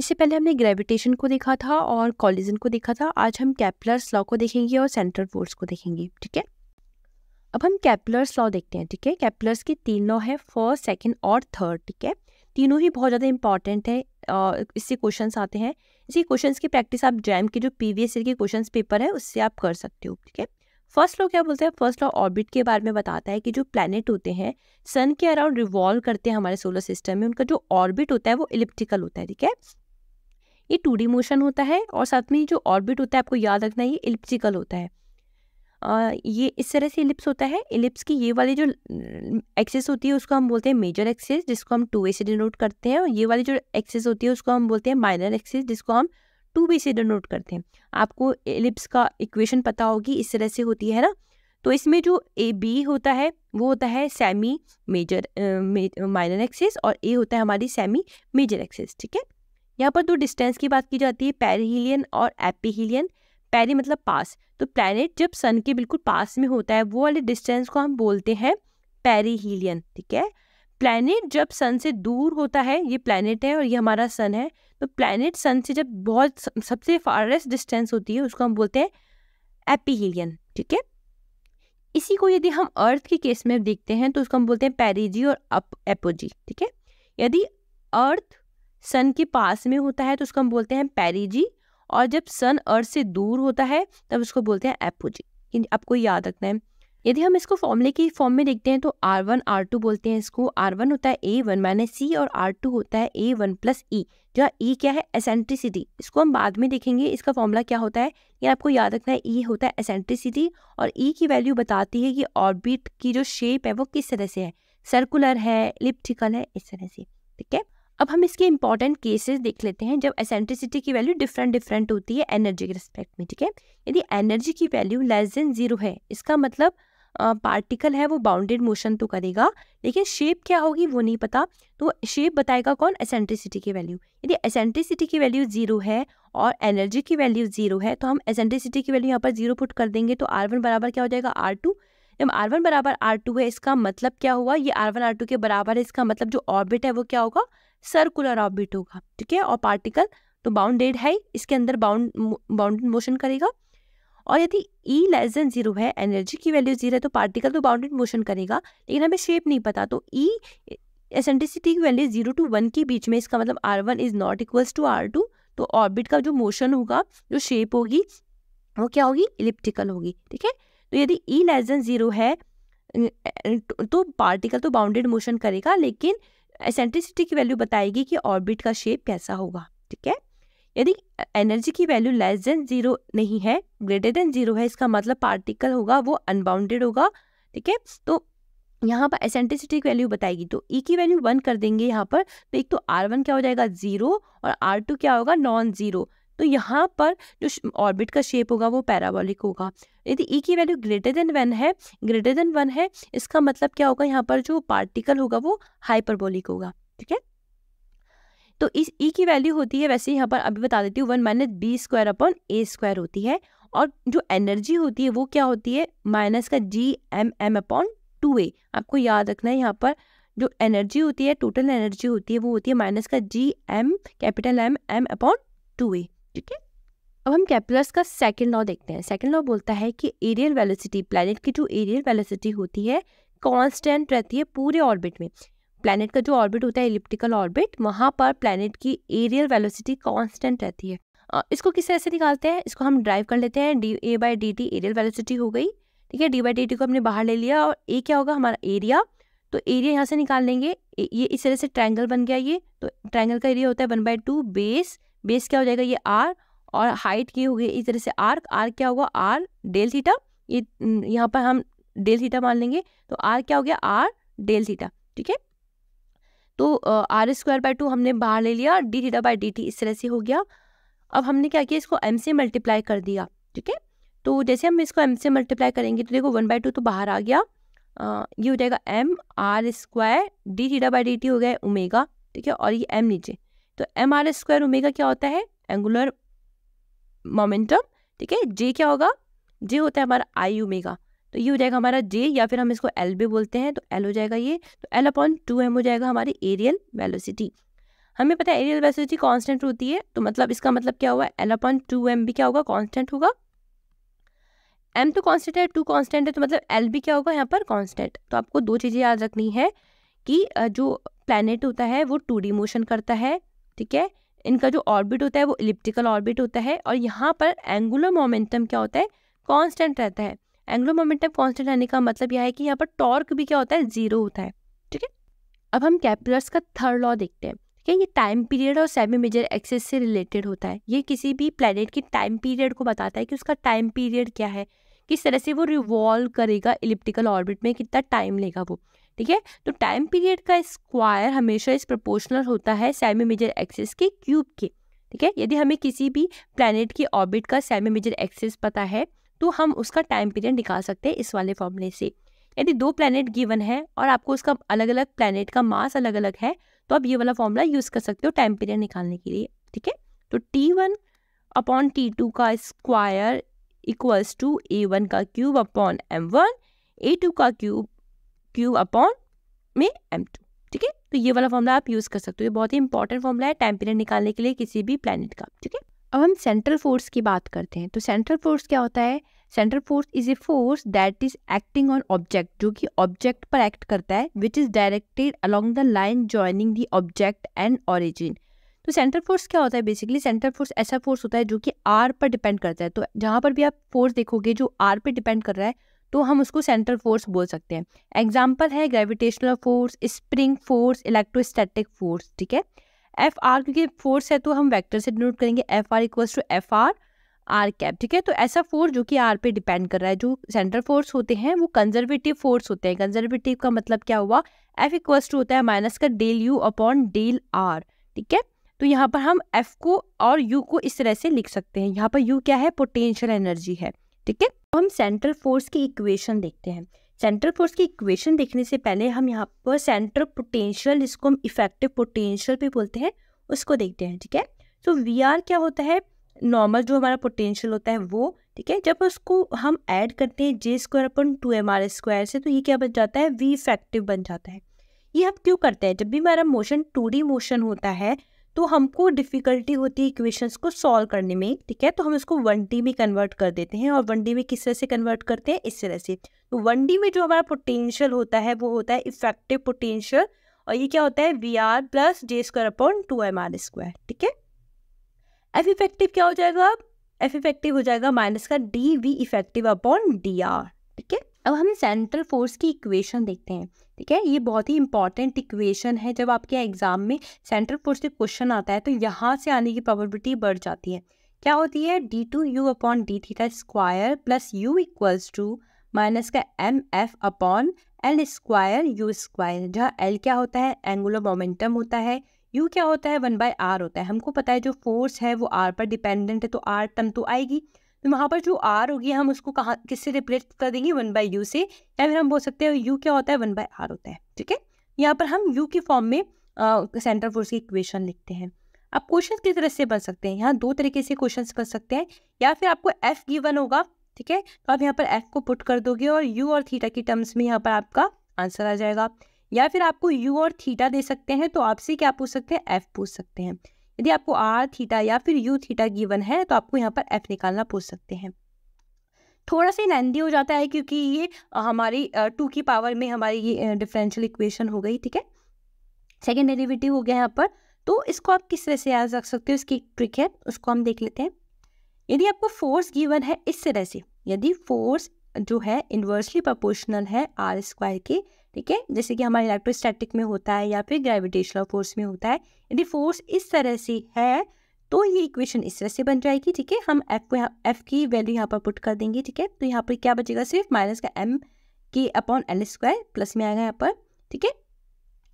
इससे पहले हमने ग्रेविटेशन को देखा था और कॉलिजन को देखा था आज हम कैपलर्स लॉ को देखेंगे और सेंट्रल फोर्स को देखेंगे ठीक है अब हम कैपलर्स लॉ देखते हैं ठीक है कैपलर्स के तीन लॉ है फर्स्ट सेकेंड और थर्ड ठीक है तीनों ही बहुत ज़्यादा इंपॉर्टेंट है इससे क्वेश्चंस आते हैं इसी क्वेश्चंस की प्रैक्टिस आप जैम के जो प्रीवियस ईयर के क्वेश्चंस पेपर है उससे आप कर सकते हो ठीक है फर्स्ट लॉ क्या बोलते हैं फर्स्ट लॉ ऑर्बिट के बारे में बताता है कि जो प्लैनेट होते हैं सन के अराउंड रिवॉल्व करते हैं हमारे सोलर सिस्टम में उनका जो ऑर्बिट होता है वो इलिप्टिकल होता है ठीक है ये टू डी मोशन होता है और साथ में जो ऑर्बिट होता है आपको याद रखना है ये इलिप्सिकल होता है आ, ये इस तरह से इलिप्स होता है इलिप्स की ये वाली जो एक्सेस होती है उसको हम बोलते हैं मेजर एक्सेस जिसको हम टू ए से डिनोट करते हैं और ये वाली जो एक्सेस होती है उसको हम बोलते हैं माइनर एक्सेस जिसको हम टू बी से डिनोट करते हैं आपको इलिप्स का इक्वेशन पता होगी इस तरह से होती है ना तो इसमें जो ए बी होता है वो होता है सेमी मेजर माइनर एक्सेस और ए होता है हमारी सेमी मेजर एक्सेस ठीक है यहाँ पर दो डिस्टेंस की बात की जाती है पेरीहीलियन और एपीहीलियन पेरी मतलब पास तो प्लैनेट जब सन के बिल्कुल पास में होता है वो वाले डिस्टेंस को हम बोलते हैं पेरीहीलियन ठीक है प्लैनेट जब सन से दूर होता है ये प्लैनेट है और ये हमारा सन है तो प्लैनेट सन से जब बहुत सबसे फारेस्ट डिस्टेंस होती है उसको हम बोलते हैं एपीहीलियन ठीक है इसी को यदि हम अर्थ के केस में देखते हैं तो उसको हम बोलते हैं पेरीजी और अप एपोजी ठीक है यदि अर्थ सन के पास में होता है तो उसको हम बोलते हैं पैरीजी और जब सन अर्थ से दूर होता है तब उसको बोलते हैं एपोजी आपको याद रखना है यदि हम इसको फॉर्मूले की फॉर्म में देखते हैं तो आर वन आर टू बोलते हैं इसको आर वन होता है ए वन माइनस सी और आर टू होता है ए वन प्लस ई जहाँ ई e क्या है एसेंट्रिसिटी इसको हम बाद में देखेंगे इसका फॉर्मूला क्या होता है ये आपको याद रखना है ई e होता है एसेंट्रिसिटी और ई e की वैल्यू बताती है कि ऑर्बिट की जो शेप है वो किस तरह से है सर्कुलर है लिप्टिकल है इस तरह से ठीक है अब हम इसके इंपॉर्टेंट केसेस देख लेते हैं जब एसेंट्रिसिटी की वैल्यू डिफरेंट डिफरेंट होती है एनर्जी के रिस्पेक्ट में ठीक है यदि एनर्जी की वैल्यू लेस देन जीरो है इसका मतलब पार्टिकल है वो बाउंडेड मोशन तो करेगा लेकिन शेप क्या होगी वो नहीं पता तो शेप बताएगा कौन एसेंट्रिसिटी की वैल्यू यदि एसेंट्रिसिटी की वैल्यू जीरो है और एनर्जी की वैल्यू जीरो है तो हम एसेंट्रिसिटी की वैल्यू यहाँ पर जीरो पुट कर देंगे तो आर वन बराबर क्या हो जाएगा आर टू जब आर वन बराबर आर टू है इसका मतलब क्या हुआ ये आर वन आर टू के बराबर है इसका मतलब जो ऑर्बिट है वो क्या होगा सर्कुलर ऑर्बिट होगा ठीक है और पार्टिकल तो बाउंडेड है इसके अंदर बाउंड बाउंड मोशन करेगा और यदि ई लेस देन जीरो है एनर्जी की वैल्यू जीरो है तो पार्टिकल तो बाउंडेड मोशन करेगा लेकिन हमें शेप नहीं पता तो ई e, एसेंट्रिसिटी की वैल्यू जीरो टू वन के बीच में इसका मतलब R one is not equals to R two तो ऑर्बिट का जो मोशन होगा जो शेप होगी वो क्या होगी इलिप्टिकल होगी ठीक है तो यदि ई लेस देन जीरो है अं, अं, तो पार्टिकल तो बाउंडेड मोशन करेगा लेकिन एसेंट्रिसिटी की वैल्यू बताएगी कि ऑर्बिट का शेप कैसा होगा ठीक है यदि एनर्जी की वैल्यू लेस देन जीरो नहीं है ग्रेटर देन जीरो है इसका मतलब पार्टिकल होगा वो अनबाउंडेड होगा ठीक है तो यहाँ पर एसेंट्रिसिटी की वैल्यू बताएगी तो ई e की वैल्यू वन कर देंगे यहाँ पर तो एक तो आर वन क्या हो जाएगा जीरो और आर टू क्या होगा नॉन जीरो तो यहाँ पर जो ऑर्बिट का शेप होगा वो पैराबोलिक होगा यदि ई e की वैल्यू ग्रेटर देन वन है ग्रेटर देन वन है इसका मतलब क्या होगा यहाँ पर जो पार्टिकल होगा वो हाइपरबोलिक होगा ठीक है तो इस ई e की वैल्यू होती है वैसे यहाँ पर अभी बता देती हूँ one minus B square upon A square होती है और जो एनर्जी होती है वो क्या होती है माइनस का G M M upon two A आपको याद रखना है यहाँ पर जो एनर्जी होती है टोटल एनर्जी होती है वो होती है माइनस का G M capital M M upon two A ठीक है अब हम कैपुलर्स का सेकेंड लॉ देखते हैं सेकेंड लॉ बोलता है कि एरियल वेलोसिटी प्लैनेट की जो एरियल वेलोसिटी होती है कांस्टेंट रहती है पूरे ऑर्बिट में प्लैनेट का जो ऑर्बिट होता है इलिप्टिकल ऑर्बिट वहाँ पर प्लैनेट की एरियल वेलोसिटी कांस्टेंट रहती है इसको किस तरह से निकालते हैं इसको हम ड्राइव कर लेते हैं D A by D T areal velocity हो गई ठीक है डी बाई डी टी को हमने बाहर ले लिया और ए क्या होगा हमारा एरिया तो एरिया यहाँ से निकाल लेंगे ये इस तरह से ट्रायंगल बन गया ये तो ट्रायंगल का एरिया होता है one by two base base क्या हो जाएगा ये आर और हाइट की होगी इस तरह से आर आर क्या होगा आर डेल थीटा ये यहाँ पर हम डेल थीटा मान लेंगे तो आर क्या हो गया आर डेल थीटा ठीक है तो आर स्क्वायर बाय टू हमने बाहर ले लिया D theta by D T इस तरह से हो गया अब हमने क्या किया इसको एम से मल्टीप्लाई कर दिया ठीक है तो जैसे हम इसको एम से मल्टीप्लाई करेंगे तो देखो वन बाय टू तो बाहर आ गया आ, ये हो जाएगा M R square D theta by D T हो गया उमेगा ठीक है और ये एम नीचे तो एम आर स्क्वायर ओमेगा क्या होता है एंगुलर मोमेंटम ठीक है जे क्या होगा जे होता है हमारा आई ओमेगा तो ये हो जाएगा हमारा जे या फिर हम इसको एल भी बोलते हैं तो एल हो जाएगा ये तो एल अपॉन टू एम हो जाएगा हमारी एरियल वेलोसिटी हमें पता है एरियल वेलोसिटी कांस्टेंट होती है तो मतलब इसका मतलब क्या हुआ एल अपॉन टू एम भी क्या होगा कांस्टेंट होगा एम तो कांस्टेंट है टू कांस्टेंट है तो मतलब एल भी क्या होगा यहाँ पर कांस्टेंट तो आपको दो चीज़ें याद रखनी है कि जो प्लानट होता है वो टू डी मोशन करता है ठीक है इनका जो ऑर्बिट होता है वो इलिप्टिकल ऑर्बिट होता है और यहाँ पर एंगुलर मोमेंटम क्या होता है कांस्टेंट रहता है एंगुलर मोमेंटम कांस्टेंट रहने का मतलब यह है कि यहाँ पर टॉर्क भी क्या होता है जीरो होता है ठीक है अब हम कैपुलर्स का थर्ड लॉ देखते हैं ठीक है ये टाइम पीरियड और सेमी मेजर एक्सेस से रिलेटेड होता है ये किसी भी प्लानट की टाइम पीरियड को बताता है कि उसका टाइम पीरियड क्या है किस तरह से वो रिवॉल्व करेगा इलिप्टिकल ऑर्बिट में कितना टाइम लेगा वो ठीक है तो टाइम पीरियड का स्क्वायर हमेशा इस प्रोपोर्शनल होता है सेमी मेजर एक्सिस के क्यूब के ठीक है यदि हमें किसी भी प्लानट के ऑर्बिट का सेमी मेजर एक्सिस पता है तो हम उसका टाइम पीरियड निकाल सकते हैं इस वाले फॉर्मूले से यदि दो प्लानट गिवन है और आपको उसका अलग अलग प्लानट का मास अलग अलग है तो आप ये वाला फॉर्मूला यूज़ कर सकते हो टाइम पीरियड निकालने के लिए ठीक है तो T one upon T two का square equals to A one का cube upon M one A two का क्यूब क्यू अपॉन में एम टू ठीक है तो ये वाला फॉर्मूला आप यूज़ कर सकते हो ये बहुत ही इंपॉर्टेंट फॉर्मूला है टाइम पीरियड निकालने के लिए किसी भी प्लैनेट का ठीक है अब हम सेंट्रल फोर्स की बात करते हैं तो सेंट्रल फोर्स क्या होता है central force is a force that is acting on object जो कि ऑब्जेक्ट पर एक्ट करता है which is directed along the line joining the object and origin तो सेंट्रल फोर्स क्या होता है बेसिकली सेंट्रल फोर्स ऐसा फोर्स होता है जो कि आर पर डिपेंड करता है तो जहाँ पर भी आप फोर्स देखोगे जो आर पर डिपेंड कर रहा है तो हम उसको सेंट्रल फोर्स बोल सकते हैं एग्जाम्पल है gravitational force spring force electrostatic force ठीक है एफ आर क्योंकि फोर्स है तो हम वेक्टर से डिनोट करेंगे F R equals to F R R cap ठीक है तो ऐसा फोर्स जो कि आर पे डिपेंड कर रहा है जो सेंट्रल फोर्स होते हैं वो कंजर्वेटिव फोर्स होते हैं कंजर्वेटिव का मतलब क्या हुआ एफ इक्वल्स टू होता है माइनस का del U upon del R ठीक है तो यहाँ पर हम एफ को और यू को इस तरह से लिख सकते हैं यहाँ पर यू क्या है पोटेंशियल एनर्जी है ठीक है हम सेंट्रल फोर्स की इक्वेशन देखते हैं सेंट्रल फोर्स की इक्वेशन देखने से पहले हम यहाँ पर सेंट्रल पोटेंशियल जिसको हम इफेक्टिव पोटेंशियल भी बोलते हैं उसको देखते हैं ठीक है तो वी आर क्या होता है नॉर्मल जो हमारा पोटेंशियल होता है वो ठीक है जब उसको हम ऐड करते हैं J square upon two M R square से तो ये क्या बन जाता है वी इफेक्टिव बन जाता है ये हम क्यों करते हैं जब भी हमारा मोशन टू डी मोशन होता है तो हमको डिफ़िकल्टी होती है इक्वेशंस को सॉल्व करने में ठीक है तो हम इसको वन डी में कन्वर्ट कर देते हैं और वन डी में किस तरह से कन्वर्ट करते हैं इस तरह से तो वन डी में जो हमारा पोटेंशियल होता है वो होता है इफेक्टिव पोटेंशियल और ये क्या होता है V R plus J square upon two M R square ठीक है एफ इफेक्टिव क्या हो जाएगा अब एफ इफेक्टिव हो जाएगा माइनस का D V effective upon D R ठीक है अब हम सेंट्रल फोर्स की इक्वेशन देखते हैं ठीक है ये बहुत ही इंपॉर्टेंट इक्वेशन है जब आपके एग्जाम में सेंट्रल फोर से क्वेश्चन आता है तो यहाँ से आने की प्रॉबिलिटी बढ़ जाती है क्या होती है D two U upon D theta square plus U equals to minus का M F upon L square U square जहाँ एल क्या होता है एंगुलर मोमेंटम होता है यू क्या होता है वन बाय आर होता है हमको पता है जो फोर्स है वो आर पर डिपेंडेंट है तो आर टर्म तो आएगी तो वहाँ पर जो आर होगी हम उसको कहाँ किससे रिप्लेस कर देंगे वन बाई यू से या फिर हम बोल सकते हैं यू क्या होता है वन बाई आर होता है ठीक है यहाँ पर हम यू के फॉर्म में सेंटर फोर्स की इक्वेशन लिखते हैं आप क्वेश्चन किस तरह से बन सकते हैं यहाँ दो तरीके से क्वेश्चन बन सकते हैं या फिर आपको एफ गिवन होगा ठीक है तो आप यहाँ पर एफ को पुट कर दोगे और यू और थीटा की टर्म्स में यहाँ पर आपका आंसर आ जाएगा या फिर आपको यू और थीटा दे सकते हैं तो आपसे क्या पूछ सकते हैं एफ पूछ सकते हैं यदि आपको आर थीटा या फिर यू थीटा गिवन है तो आपको यहाँ पर एफ निकालना पूछ सकते हैं थोड़ा सा लेंदी हो जाता है क्योंकि ये हमारी टू की पावर में हमारी ये डिफरेंशियल इक्वेशन हो गई ठीक है सेकेंड डेरिवेटिव हो गया यहाँ पर तो इसको आप किस तरह से याद रख सकते हो इसकी ट्रिक है उसको हम देख लेते हैं यदि आपको फोर्स गिवन है इस तरह से यदि फोर्स जो है इन्वर्सली प्रोपोर्शनल है आर स्क्वायर के ठीक है जैसे कि हमारे इलेक्ट्रोस्टैटिक में होता है या फिर ग्रेविटेशनल फोर्स में होता है यदि फोर्स इस तरह से है तो ये इक्वेशन इस तरह से बन जाएगी ठीक है हम एफ को एफ की वैल्यू यहाँ पर पुट कर देंगे ठीक है तो यहाँ पर क्या बचेगा सिर्फ माइनस का M K upon L square plus में आएगा यहाँ पर ठीक है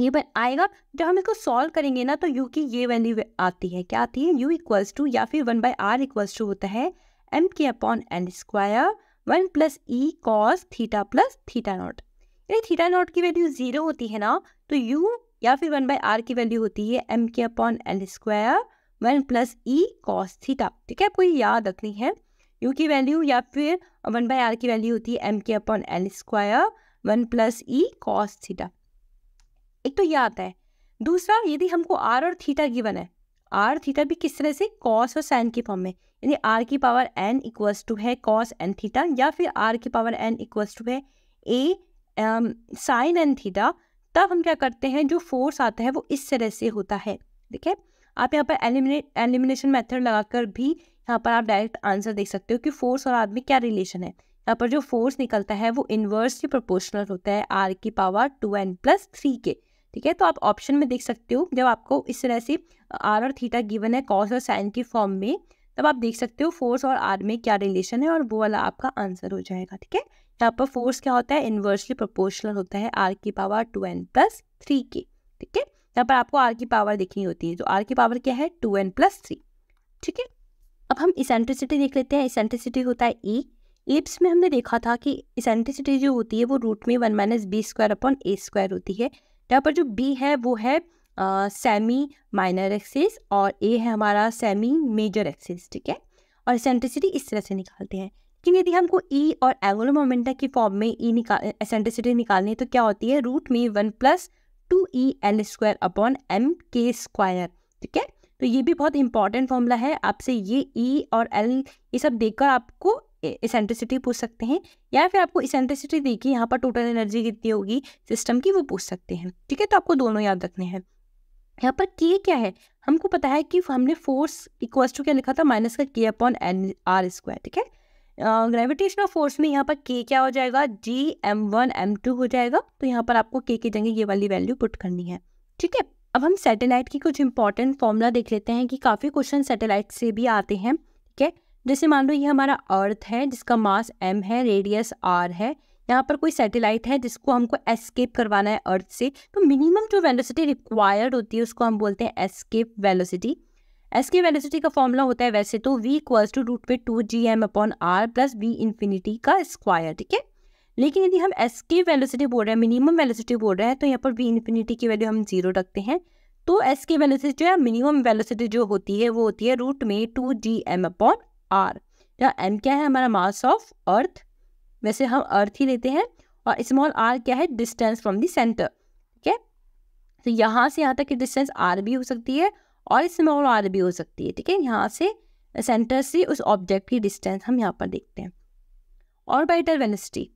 ये बन आएगा जब हम इसको सॉल्व करेंगे ना तो यू की ये वैल्यू आती है क्या आती है यू इक्वल्स टू या फिर one by R equals to होता है M K upon L square one plus E cos theta plus theta naught यदि थीटा नॉट की वैल्यू जीरो होती है ना तो यू या फिर वन बाई आर की वैल्यू होती है M K upon L square one plus E e cos theta ठीक है आपको ये याद रखनी है यू की वैल्यू या फिर वन बाई आर की वैल्यू होती है M K upon L square one plus E e cos theta एक तो याद है दूसरा यदि हमको आर और थीटा गिवन है आर थीटा भी किस तरह से कॉस और साइन के फॉर्म में यानी आर की पावर एन इक्वल्स टू है कॉस एन थीटा या फिर आर की पावर एन इक्वल्स टू है ए साइन एंड थीटा तब हम क्या करते हैं जो फोर्स आता है वो इस तरह से होता है ठीक है आप यहाँ पर एलिमिनेट एलिमिनेशन मेथड लगाकर भी यहाँ पर आप डायरेक्ट आंसर देख सकते हो कि फोर्स और आदमी क्या रिलेशन है यहाँ पर जो फोर्स निकलता है वो इन्वर्सली प्रोपोर्शनल होता है आर की power two N plus three के ठीक है तो आप ऑप्शन में देख सकते हो जब आपको इस तरह से आर और थीटा गिवन है कॉस और साइन के फॉर्म में तब आप देख सकते हो फोर्स और आर में क्या रिलेशन है और वो वाला आपका आंसर हो जाएगा ठीक है यहाँ पर फोर्स क्या होता है इन्वर्सली प्रोपोर्शनल होता है आर की power two N plus three के ठीक है यहाँ पर आपको आर की पावर देखनी होती है तो आर की पावर क्या है टू एन प्लस थ्री ठीक है अब हम इसेंट्रिसिटी देख लेते हैं इसेंट्रिसिटी होता है ई एप्स में हमने देखा था कि इसेंट्रिसिटी जो होती है वो रूट में one minus B square upon A square होती है यहाँ पर जो बी है वो है सेमी माइनर एक्सिस और ए है हमारा सेमी मेजर एक्सिस ठीक है और एसेंट्रिसिटी इस तरह से निकालते हैं लेकिन यदि हमको ई e और एंगुलर मोमेंटा की फॉर्म में ई e निकाल एसेंट्रिसिटी निकालनी है तो क्या होती है रूट में one plus two E L square upon M K square ठीक है तो ये भी बहुत इंपॉर्टेंट फॉर्मूला है आपसे ये ई e और एल ये सब देखकर आपको इसेंट्रिसिटी पूछ सकते हैं या फिर आपको इसेंट्रिसिटी देखिए यहाँ पर टोटल एनर्जी कितनी होगी सिस्टम की वो पूछ सकते हैं ठीक है तो आपको दोनों याद रखने हैं यहाँ पर के क्या है हमको पता है कि हमने फोर्स इक्वल्स टू क्या लिखा था माइनस का के अपॉन एन आर स्क्वायर ठीक है ग्रेविटेशनल फोर्स में यहाँ पर के क्या हो जाएगा G M one M two हो जाएगा तो यहाँ पर आपको के के जगह ये वाली वैल्यू पुट करनी है ठीक है अब हम सैटेलाइट की कुछ इंपॉर्टेंट फॉर्मूला देख लेते हैं कि काफ़ी क्वेश्चन सैटेलाइट से भी आते हैं जैसे मान लो ये हमारा अर्थ है जिसका मास एम है रेडियस आर है यहाँ पर कोई सैटेलाइट है जिसको हमको एस्केप करवाना है अर्थ से तो मिनिमम जो वेलोसिटी रिक्वायर्ड होती है उसको हम बोलते हैं एस्केप वेलोसिटी एस्केप वेलोसिटी का फॉर्मूला होता है वैसे तो वी इक्वल्स टू रूट पे two G M upon R plus V infinity का स्क्वायर ठीक है लेकिन यदि हम एस्केप वेलोसिटी बोल रहे हैं मिनिमम वेलोसिटी बोल रहे हैं तो यहाँ पर वी इन्फिनिटी की वैल्यू हम जीरो रखते हैं तो एस्केप वेलोसिटी जो है मिनिमम वेलोसिटी जो होती है वो होती है रूट में two G M upon R यहाँ एम क्या है हमारा मास ऑफ अर्थ वैसे हम अर्थ ही लेते हैं और स्मॉल आर क्या है डिस्टेंस फ्रॉम द सेंटर ठीक है तो यहाँ से यहाँ तक की डिस्टेंस आर भी हो सकती है और स्मॉल आर भी हो सकती है ठीक है यहाँ से सेंटर से उस ऑब्जेक्ट की डिस्टेंस हम यहाँ पर देखते हैं ऑर्बिटल वेलोसिटी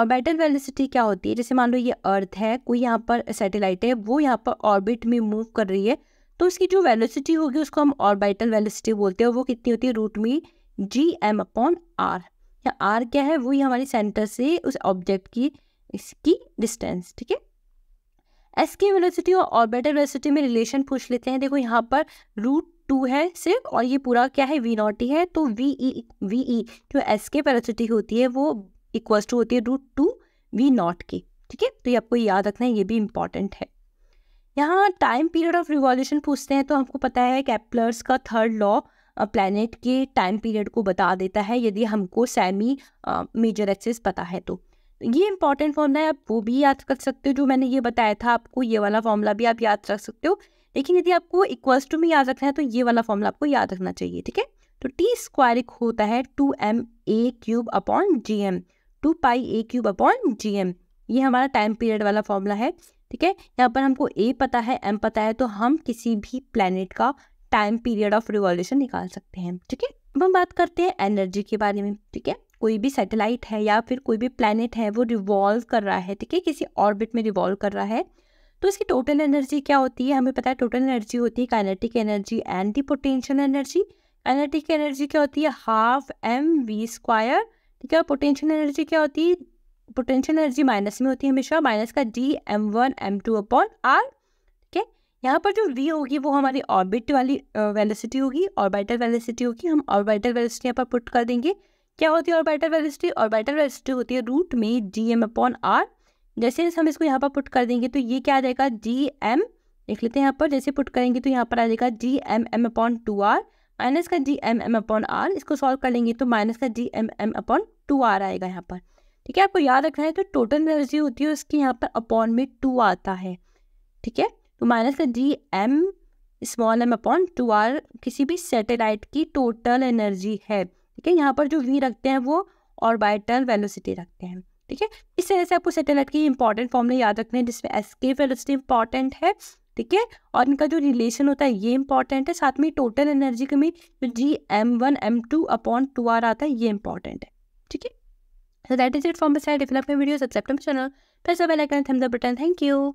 ऑर्बिटल वेलिसिटी क्या होती है जैसे मान लो ये अर्थ है कोई यहाँ पर सेटेलाइट है वो यहाँ पर ऑर्बिट में मूव कर रही है तो इसकी जो वेलोसिटी होगी उसको हम ऑर्बिटल वेलोसिटी बोलते हैं वो कितनी होती है रूट मी जी एम अपॉन आर या आर क्या है वही हमारी सेंटर से उस ऑब्जेक्ट की इसकी डिस्टेंस ठीक है एस की वेलोसिटी और ऑर्बिटल वेलोसिटी में रिलेशन पूछ लेते हैं देखो यहाँ पर रूट टू है सिर्फ और ये पूरा क्या है वी नॉट ही है तो वी ई वी ई जो एस के वेलोसिटी होती है वो इक्वल टू होती है रूट टू वी नॉट की ठीक है तो ये आपको याद रखना है ये भी इम्पॉर्टेंट है यहाँ टाइम पीरियड ऑफ रिवॉल्यूशन पूछते हैं तो हमको पता है कैप्लर्स का थर्ड लॉ प्लानट के टाइम पीरियड को बता देता है यदि हमको सेमी मेजर एक्सेस पता है तो ये इंपॉर्टेंट फॉर्मूला है आप वो भी याद कर सकते हो जो मैंने ये बताया था आपको ये वाला फॉर्मूला भी आप याद रख सकते हो लेकिन यदि आपको इक्वल्स टू में याद रखना है तो ये वाला फॉर्मूला आपको याद रखना चाहिए ठीक है तो टी स्क्वायर एक होता है two M A cube upon G M two pi A cube upon G M ये हमारा टाइम पीरियड वाला फॉर्मूला है ठीक है यहाँ पर हमको ए पता है एम पता है तो हम किसी भी प्लानट का टाइम पीरियड ऑफ रिवॉल्यूशन निकाल सकते हैं ठीक है अब हम बात करते हैं एनर्जी के बारे में ठीक है कोई भी सैटेलाइट है या फिर कोई भी प्लानट है वो रिवॉल्व कर रहा है ठीक है किसी ऑर्बिट में रिवॉल्व कर रहा है तो इसकी टोटल एनर्जी क्या होती है हमें पता है टोटल एनर्जी होती है kinetic energy and the potential energy kinetic energy क्या होती है हाफ एम वी स्क्वायर ठीक है पोटेंशियल एनर्जी क्या होती है पोटेंशियल एनर्जी माइनस में होती है हमेशा माइनस का D M one M two upon R ठीक है यहाँ पर जो वी होगी वो हमारी ऑर्बिट वाली वेलिसिटी होगी ऑर्बिटल वेलिसिटी होगी हम ऑर्बिटल वेलिसिटी यहाँ पर पुट कर देंगे क्या होती है ऑर्बिटल वेलोसिटी ऑर्बिटल वेलिसिटी होती है रूट में डी एम अपॉन आर जैसे हम इसको यहाँ पर पुट कर देंगे तो ये क्या आ जाएगा डी एम लिख लेते हैं यहाँ पर जैसे पुट करेंगे तो यहाँ पर आ जाएगा D M M upon two R minus का D M M upon R इसको सॉल्व कर लेंगे तो माइनस का D M M upon two R आएगा यहाँ पर ठीक है आपको याद रखना है तो टोटल एनर्जी होती है उसकी यहाँ पर अपॉन में टू आता है ठीक है तो minus D M small M upon two R किसी भी सैटेलाइट की टोटल एनर्जी है ठीक है यहाँ पर जो वी रखते हैं वो ऑर्बिटल वेलोसिटी रखते हैं ठीक है इस तरह से आपको सैटेलाइट की इंपॉर्टेंट में याद रखने हैं जिसमें के वेलोसिटी इंपॉर्टेंट है ठीक है और इनका जो रिलेशन होता है ये इंपॉर्टेंट है साथ में टोटल एनर्जी कमी जो G M one M two upon two R आता है ये इंपॉर्टेंट है So that is it from my side. If you like my videos, subscribe to my channel, press the bell icon, thumbs up button. Thank you.